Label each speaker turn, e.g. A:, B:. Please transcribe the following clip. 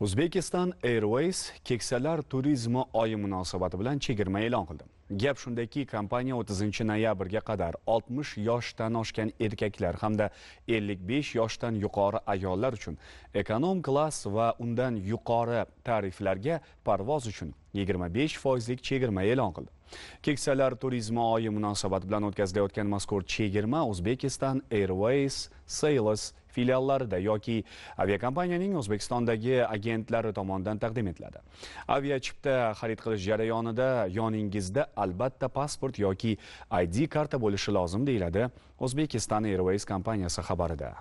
A: Uzbekistan Airways keksalar turizmi oyi munosabati bilan chegirma e'lon qildi. Gap shundaki, kompaniya 30-noyabrga qadar 60 yoshdan oshgan erkaklar hamda 55 yoshdan yuqori ayollar uchun ekonom klass va undan yuqori tariflarga parvoz uchun 25 foizlik chegirma e'lon qildi. Keksalar turizmi oyi munosabati bilan o'tkazilayotgan mazkur chegirma Uzbekistan Airways Sales filiallarida yoki aviakompaniyaning O'zbekistondagi agentlari tomonidan taqdim etiladi. Aviachipta xarid qilish jarayonida yoningizda albatta pasport yoki ID karta bo'lishi lozim deyiladi O'zbekiston Airways kompaniyasi xabarida.